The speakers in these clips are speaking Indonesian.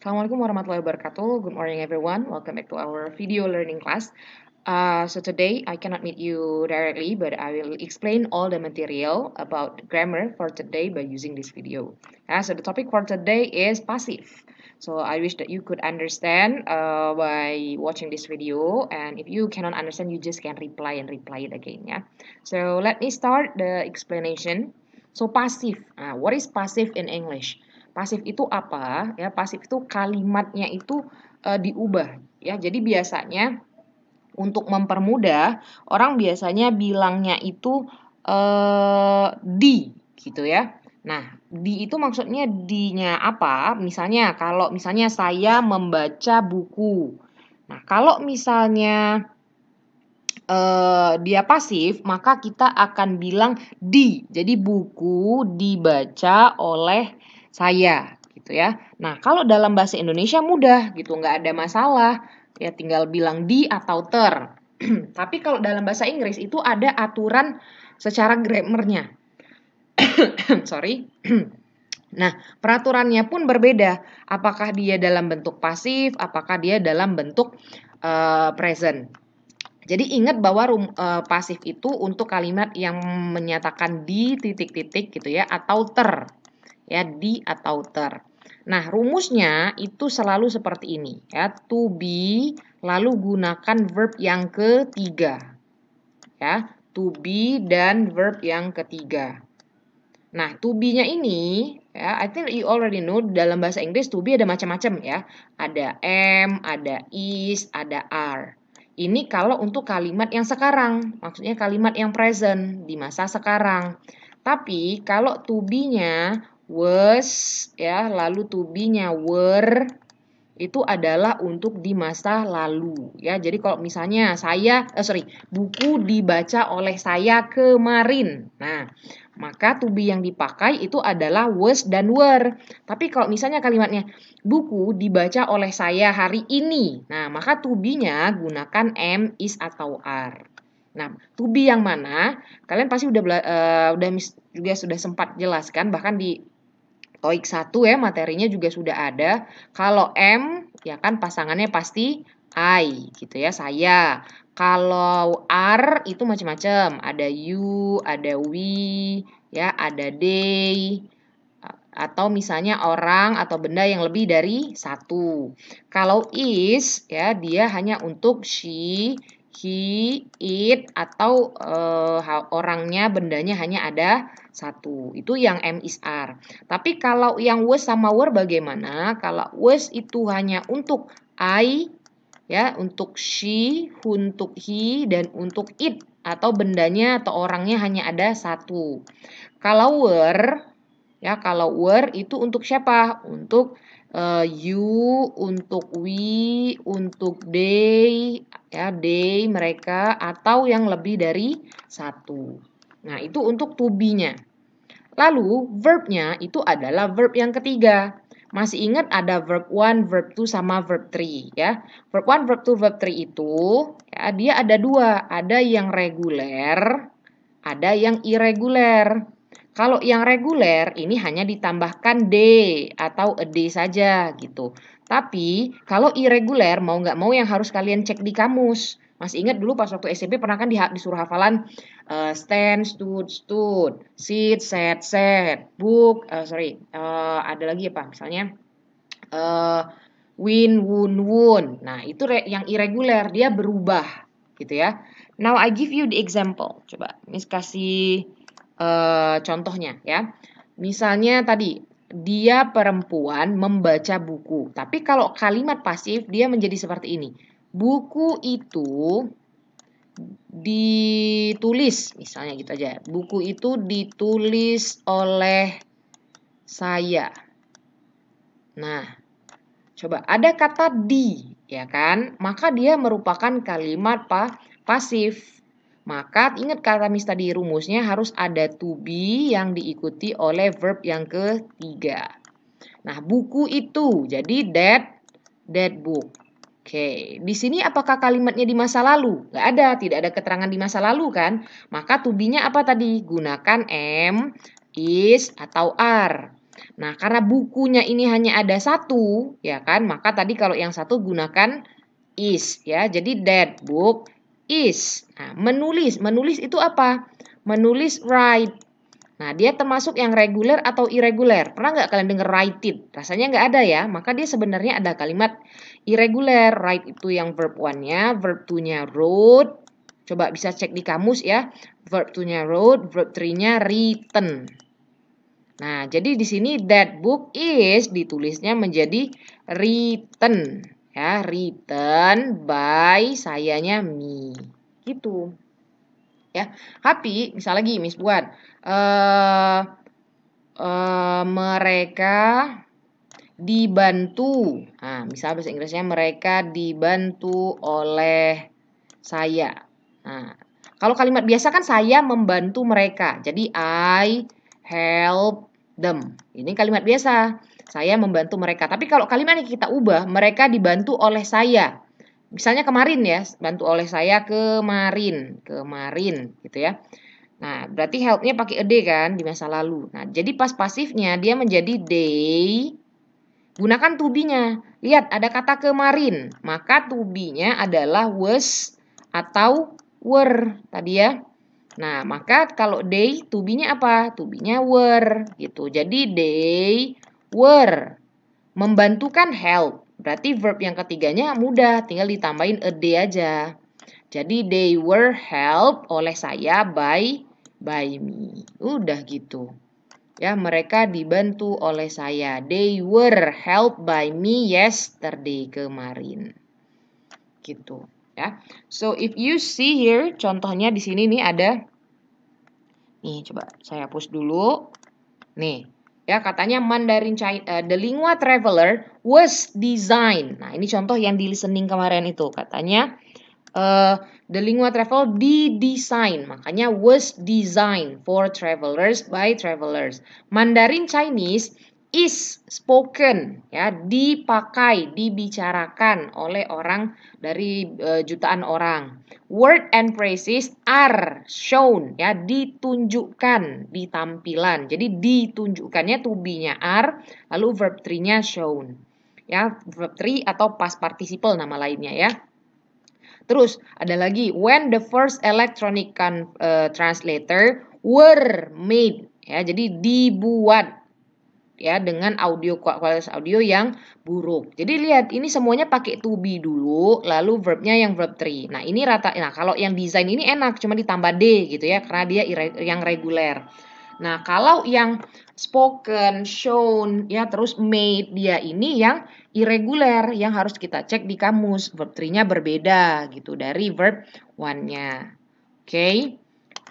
Assalamualaikum warahmatullahi wabarakatuh. Good morning, everyone. Welcome back to our video learning class. Uh, so today I cannot meet you directly, but I will explain all the material about grammar for today by using this video. Uh, so the topic for today is passive. So I wish that you could understand uh, by watching this video, and if you cannot understand, you just can reply and reply it again. Yeah. So let me start the explanation. So passive. Uh, what is passive in English? Pasif itu apa? Ya, pasif itu kalimatnya itu e, diubah ya. Jadi biasanya untuk mempermudah orang biasanya bilangnya itu e, di gitu ya. Nah, di itu maksudnya dinya apa? Misalnya kalau misalnya saya membaca buku. Nah, kalau misalnya eh, dia pasif, maka kita akan bilang di. Jadi buku dibaca oleh saya gitu ya. Nah, kalau dalam bahasa Indonesia mudah gitu, nggak ada masalah. Ya tinggal bilang di atau ter. Tapi kalau dalam bahasa Inggris itu ada aturan secara grammarnya. Sorry. nah, peraturannya pun berbeda. Apakah dia dalam bentuk pasif, apakah dia dalam bentuk uh, present. Jadi ingat bahwa rum, uh, pasif itu untuk kalimat yang menyatakan di titik-titik gitu ya atau ter ya di atau ter. Nah, rumusnya itu selalu seperti ini, ya, to be lalu gunakan verb yang ketiga. Ya, to be dan verb yang ketiga. Nah, to be-nya ini ya, I think you already know dalam bahasa Inggris to be ada macam-macam ya. Ada am, ada is, ada are. Ini kalau untuk kalimat yang sekarang, maksudnya kalimat yang present di masa sekarang. Tapi kalau to be-nya was ya, lalu to be-nya were itu adalah untuk di masa lalu ya. Jadi kalau misalnya saya eh, sorry, buku dibaca oleh saya kemarin. Nah, maka to be yang dipakai itu adalah was dan were. Tapi kalau misalnya kalimatnya buku dibaca oleh saya hari ini. Nah, maka to be-nya gunakan am, is atau are. Nah, to be yang mana? Kalian pasti udah uh, udah juga sudah sempat jelaskan bahkan di TOEIC 1 ya materinya juga sudah ada. Kalau M ya kan pasangannya pasti I gitu ya saya. Kalau R itu macam-macam, ada you, ada we, ya, ada they atau misalnya orang atau benda yang lebih dari satu. Kalau is ya dia hanya untuk she, he, it atau uh, orangnya bendanya hanya ada satu. Itu yang M is R. Tapi kalau yang was sama were bagaimana? Kalau was itu hanya untuk I ya, untuk she, untuk he dan untuk it atau bendanya atau orangnya hanya ada satu. Kalau were ya, kalau were itu untuk siapa? Untuk Eh, U untuk we untuk they ya they mereka atau yang lebih dari satu. Nah itu untuk to be-nya. Lalu verbnya itu adalah verb yang ketiga. Masih ingat ada verb one, verb two sama verb three ya. Verb one, verb two, verb three itu ya, dia ada dua. Ada yang reguler, ada yang irregular. Kalau yang reguler ini hanya ditambahkan D atau a D saja gitu. Tapi kalau irregular mau nggak mau yang harus kalian cek di kamus. Masih ingat dulu pas waktu SMP pernah kan disuruh hafalan uh, stand, stood, stood, sit, set, set, book, uh, sorry, uh, ada lagi apa? Misalnya uh, win, won won. Nah itu yang irregular dia berubah gitu ya. Now I give you the example. Coba, ini kasih e, contohnya ya. Misalnya tadi dia perempuan membaca buku. Tapi kalau kalimat pasif dia menjadi seperti ini. Buku itu ditulis misalnya gitu aja. Buku itu ditulis oleh saya. Nah, coba ada kata di ya kan? Maka dia merupakan kalimat pa pasif maka ingat kata mis tadi rumusnya harus ada to be yang diikuti oleh verb yang ketiga. Nah, buku itu. Jadi that that book. Oke, di sini apakah kalimatnya di masa lalu? Gak ada, tidak ada keterangan di masa lalu kan? Maka to be nya apa tadi? Gunakan am, is, atau are. Nah, karena bukunya ini hanya ada satu, ya kan? Maka tadi kalau yang satu gunakan is, ya. Jadi that book is. Nah, menulis, menulis itu apa? Menulis write. Nah, dia termasuk yang reguler atau irregular. Pernah nggak kalian dengar write Rasanya nggak ada ya. Maka dia sebenarnya ada kalimat irregular, Write itu yang verb one-nya, verb two-nya wrote. Coba bisa cek di kamus ya. Verb two-nya wrote, verb three-nya written. Nah, jadi di sini that book is ditulisnya menjadi written ya written by sayanya me gitu ya tapi misal lagi mis buat uh, eh, uh, eh, mereka dibantu nah misal bahasa Inggrisnya mereka dibantu oleh saya nah kalau kalimat biasa kan saya membantu mereka jadi I help them ini kalimat biasa saya membantu mereka. Tapi kalau kalimat ini kita ubah, mereka dibantu oleh saya. Misalnya kemarin ya, bantu oleh saya kemarin, kemarin gitu ya. Nah, berarti helpnya pakai ed kan di masa lalu. Nah, jadi pas pasifnya dia menjadi they. Gunakan to be-nya. Lihat ada kata kemarin, maka to be-nya adalah was atau were tadi ya. Nah, maka kalau they to be-nya apa? To be-nya were gitu. Jadi they were. Membantukan help. Berarti verb yang ketiganya mudah, tinggal ditambahin a d aja. Jadi they were helped oleh saya by by me. Udah gitu. Ya, mereka dibantu oleh saya. They were helped by me yesterday kemarin. Gitu, ya. So if you see here contohnya di sini nih ada Nih, coba saya hapus dulu. Nih, Ya, katanya Mandarin China, uh, eh, The Lingua Traveler was designed. Nah, ini contoh yang di listening kemarin itu. Katanya uh, The Lingua Traveler design. Makanya was designed for travelers by travelers. Mandarin Chinese is spoken ya dipakai dibicarakan oleh orang dari e, jutaan orang word and phrases are shown ya ditunjukkan di tampilan jadi ditunjukkannya to be-nya are lalu verb 3-nya shown ya verb 3 atau past participle nama lainnya ya terus ada lagi when the first electronic eh, translator were made ya jadi dibuat ya dengan audio kualitas audio yang buruk. Jadi lihat ini semuanya pakai to be dulu, lalu verbnya yang verb 3. Nah, ini rata nah kalau yang desain ini enak cuma ditambah D gitu ya karena dia yang reguler. Nah, kalau yang spoken, shown ya terus made dia ini yang irregular yang harus kita cek di kamus. Verb 3-nya berbeda gitu dari verb one nya Oke. Okay.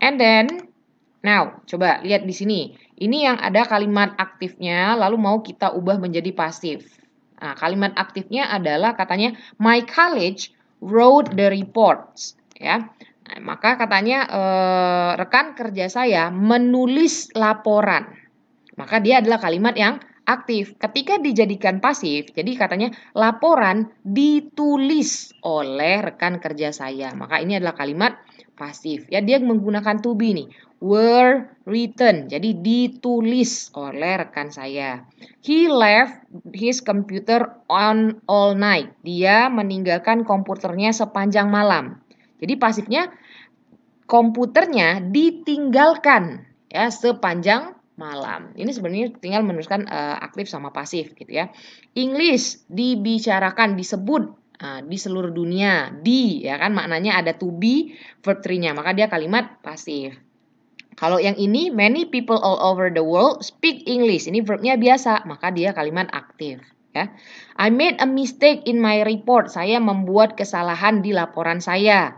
And then Now, coba lihat di sini. Ini yang ada kalimat aktifnya, lalu mau kita ubah menjadi pasif. Nah, kalimat aktifnya adalah katanya, my college wrote the reports. Ya, nah, maka katanya e, rekan kerja saya menulis laporan. Maka dia adalah kalimat yang aktif ketika dijadikan pasif. Jadi katanya laporan ditulis oleh rekan kerja saya. Maka ini adalah kalimat pasif. Ya dia menggunakan to be nih. Were written. Jadi ditulis oleh rekan saya. He left his computer on all night. Dia meninggalkan komputernya sepanjang malam. Jadi pasifnya komputernya ditinggalkan ya sepanjang malam. Ini sebenarnya tinggal menuliskan uh, eh, aktif sama pasif gitu ya. English dibicarakan, disebut uh, di seluruh dunia. Di ya kan maknanya ada to be verb nya maka dia kalimat pasif. Kalau yang ini many people all over the world speak English. Ini verbnya biasa, maka dia kalimat aktif ya. I made a mistake in my report. Saya membuat kesalahan di laporan saya.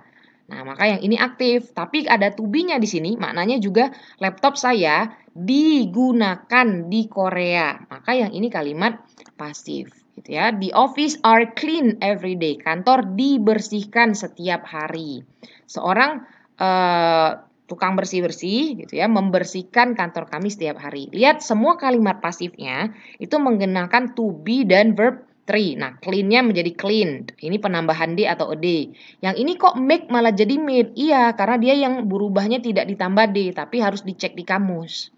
Nah, maka yang ini aktif, tapi ada tubinya di sini, maknanya juga laptop saya digunakan di Korea. Maka yang ini kalimat pasif gitu ya. The office are clean every day. Kantor dibersihkan setiap hari. Seorang uh, tukang bersih-bersih gitu ya, membersihkan kantor kami setiap hari. Lihat semua kalimat pasifnya itu menggunakan to be dan verb three. Nah, cleannya menjadi cleaned. Ini penambahan D atau D. Yang ini kok make malah jadi made? Iya, karena dia yang berubahnya tidak ditambah D, tapi harus dicek di kamus.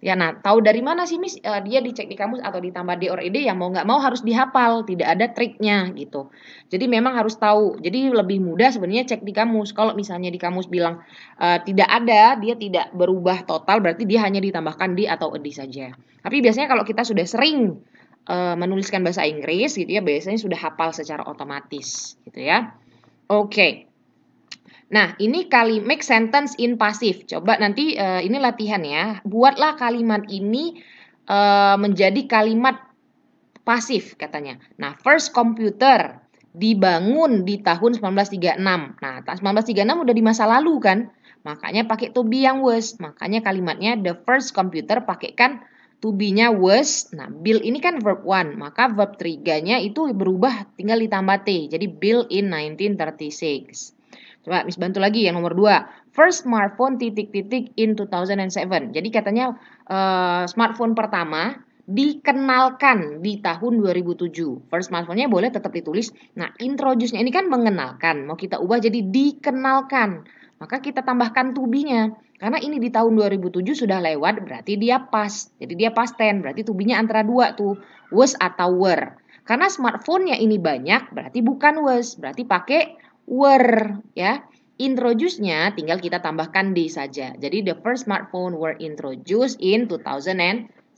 Ya, nah tahu dari mana sih Miss uh, dia dicek di kamus atau ditambah D or ED yang mau nggak mau harus dihafal, tidak ada triknya gitu. Jadi memang harus tahu. Jadi lebih mudah sebenarnya cek di kamus. Kalau misalnya di kamus bilang uh, tidak ada, dia tidak berubah total, berarti dia hanya ditambahkan D atau ED saja. Tapi biasanya kalau kita sudah sering e, menuliskan bahasa Inggris gitu ya biasanya sudah hafal secara otomatis gitu ya. Oke. Okay. Nah, ini kali make sentence in pasif. Coba nanti e, ini latihan ya. Buatlah kalimat ini e, menjadi kalimat pasif katanya. Nah, first computer dibangun di tahun 1936. Nah, 1936 udah di masa lalu kan? Makanya pakai to be yang was. Makanya kalimatnya the first computer pakai kan to be-nya was. Nah, bill ini kan verb one, maka verb 3-nya itu berubah tinggal ditambah T. Jadi bill in 1936. Coba Miss bantu lagi yang nomor dua. First smartphone titik-titik in 2007. Jadi katanya uh, smartphone pertama dikenalkan di tahun 2007. First mouthful-nya boleh tetap ditulis. Nah, introduce-nya ini kan mengenalkan. Mau kita ubah jadi dikenalkan. Maka kita tambahkan to be-nya. Karena ini di tahun 2007 sudah lewat, berarti dia pas. Jadi dia past tense, berarti to be-nya antara dua tuh, was atau were. Karena smartphone-nya ini banyak, berarti bukan was, berarti pakai were ya. Introduce-nya tinggal kita tambahkan di saja. Jadi the first smartphone were introduced in 2000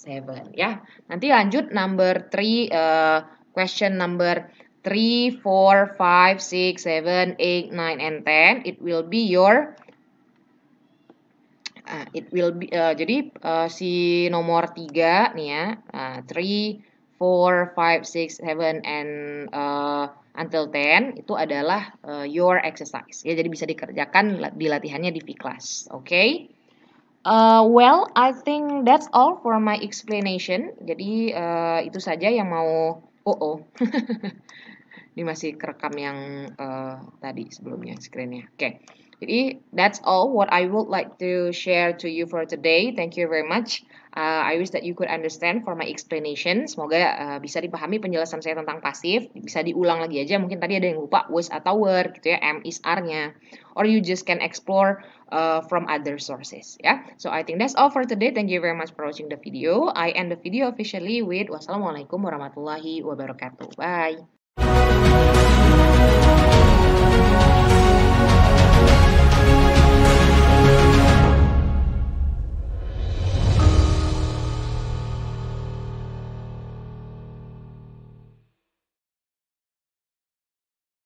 seven ya. Nanti lanjut number three, uh, question number three, four, five, six, seven, eight, nine, and ten. It will be your Uh, it will be uh, jadi uh, si nomor tiga, nih ya. Uh, three four five six seven and uh, until ten, itu adalah uh, your exercise. Ya jadi bisa dikerjakan di latihannya di V class. Oke. Okay? Uh, well, I think that's all for my explanation. Jadi uh, itu saja yang mau. Oh oh, ini masih kerekam yang uh, tadi sebelumnya screennya. Oke. Okay. Jadi that's all what I would like to share to you for today. Thank you very much. Uh, I wish that you could understand for my explanation. Semoga uh, bisa dipahami penjelasan saya tentang pasif. Bisa diulang lagi aja. Mungkin tadi ada yang lupa was atau were gitu ya, M is r nya Or you just can explore uh, from other sources ya. Yeah? So I think that's all for today. Thank you very much for watching the video. I end the video officially with wassalamualaikum warahmatullahi wabarakatuh. Bye.